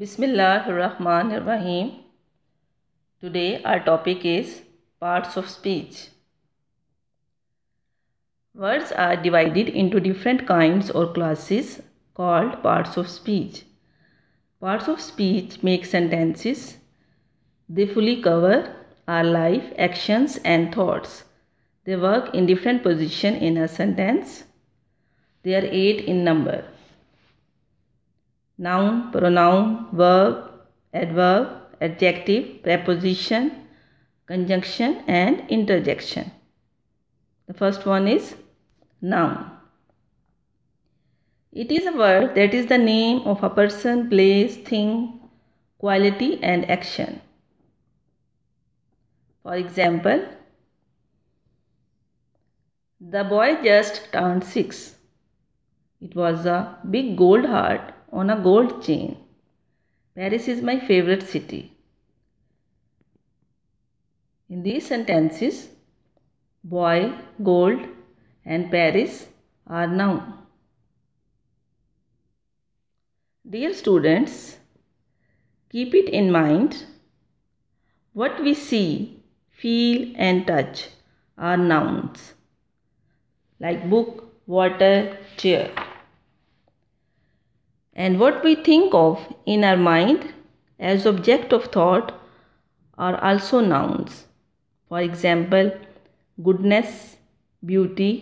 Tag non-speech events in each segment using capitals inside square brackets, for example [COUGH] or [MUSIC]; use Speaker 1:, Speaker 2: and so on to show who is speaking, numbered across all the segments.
Speaker 1: Bismillahirrahmanirrahim. Today our topic is parts of speech. Words are divided into different kinds or classes called parts of speech. Parts of speech make sentences. They fully cover our life, actions and thoughts. They work in different position in a sentence. They are 8 in number noun, pronoun, verb, adverb, adjective, preposition, conjunction and interjection. The first one is noun. It is a word that is the name of a person, place, thing, quality and action. For example, the boy just turned 6. It was a big gold heart on a gold chain. Paris is my favorite city. In these sentences, boy, gold and Paris are noun. Dear students, keep it in mind. What we see, feel and touch are nouns like book, water, chair and what we think of in our mind as object of thought are also nouns. For example, goodness, beauty,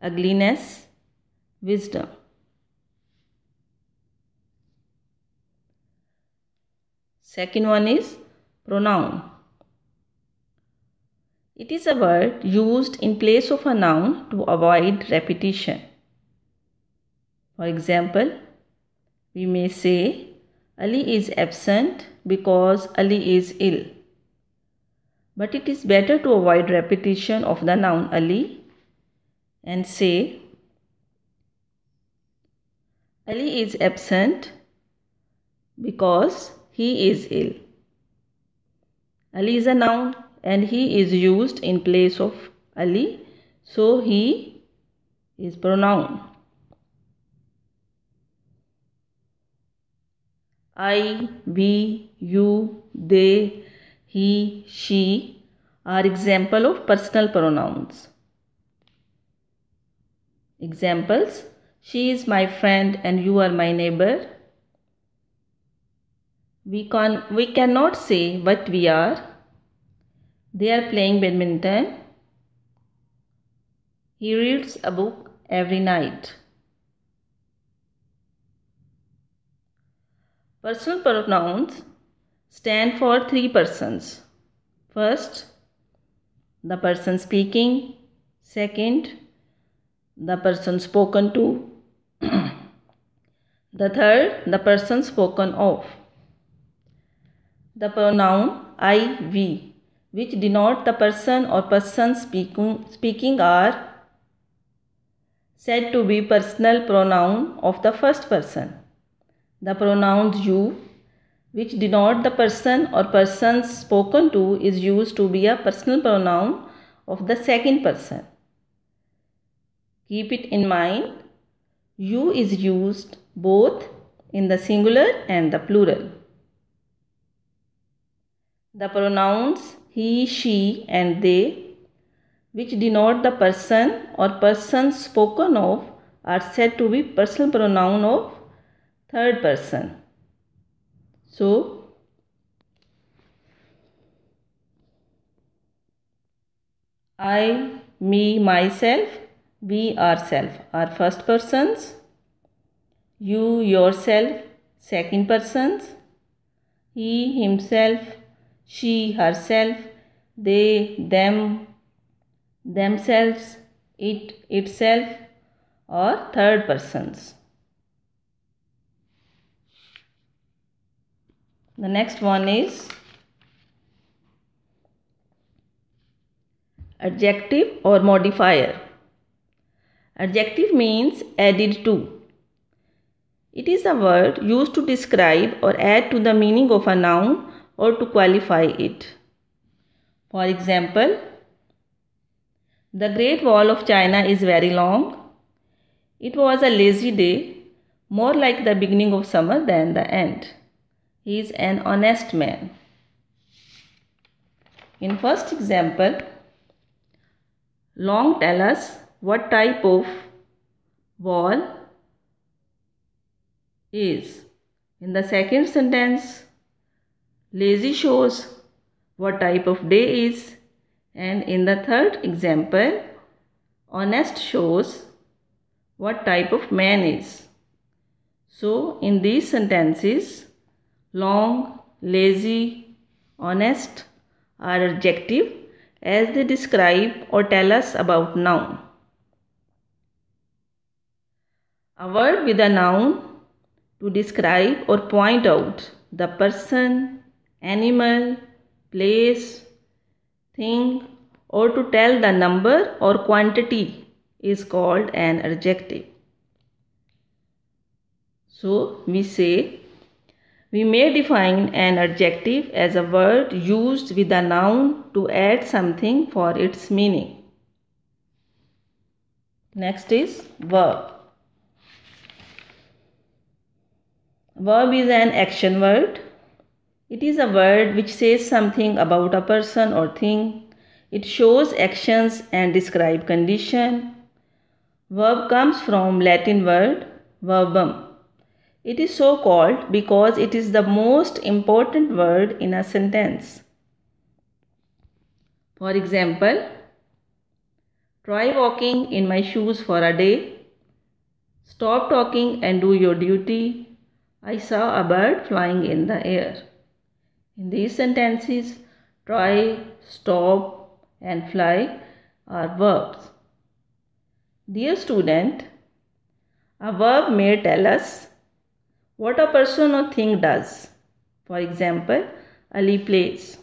Speaker 1: ugliness, wisdom. Second one is pronoun. It is a word used in place of a noun to avoid repetition. For example, we may say Ali is absent because Ali is ill. But it is better to avoid repetition of the noun Ali and say Ali is absent because he is ill. Ali is a noun and he is used in place of Ali so he is pronoun. I, we, you, they, he, she are example of personal pronouns. Examples She is my friend and you are my neighbor. We, can, we cannot say what we are. They are playing badminton. He reads a book every night. Personal pronouns stand for three persons. First, the person speaking. Second, the person spoken to. [CLEARS THROAT] the third, the person spoken of. The pronoun I, we, which denote the person or persons speaking, speaking are said to be personal pronoun of the first person. The pronoun you, which denote the person or persons spoken to, is used to be a personal pronoun of the second person. Keep it in mind. You is used both in the singular and the plural. The pronouns he, she, and they, which denote the person or persons spoken of, are said to be personal pronoun of third person. So, I, me, myself, we, ourself are first persons. You, yourself, second persons. He, himself, she, herself, they, them, themselves, it, itself or third persons. the next one is adjective or modifier adjective means added to it is a word used to describe or add to the meaning of a noun or to qualify it for example the great wall of china is very long it was a lazy day more like the beginning of summer than the end he is an honest man. In first example, long tell us what type of ball is. In the second sentence, lazy shows what type of day is. And in the third example, honest shows what type of man is. So, in these sentences, long, lazy, honest are adjective as they describe or tell us about noun. A word with a noun to describe or point out the person, animal, place, thing or to tell the number or quantity is called an adjective. So we say we may define an adjective as a word used with a noun to add something for its meaning. Next is verb. Verb is an action word. It is a word which says something about a person or thing. It shows actions and describe condition. Verb comes from Latin word verbum it is so called because it is the most important word in a sentence. For example, try walking in my shoes for a day. Stop talking and do your duty. I saw a bird flying in the air. In these sentences, try, stop, and fly are verbs. Dear student, a verb may tell us what a person or thing does. For example, Ali plays.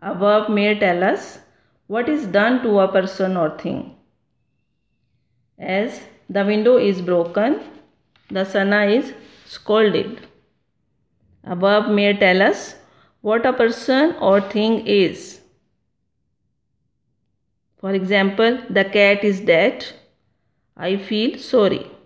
Speaker 1: A verb may tell us what is done to a person or thing. As the window is broken, the Sana is scolded. A verb may tell us what a person or thing is. For example, the cat is dead. I feel sorry.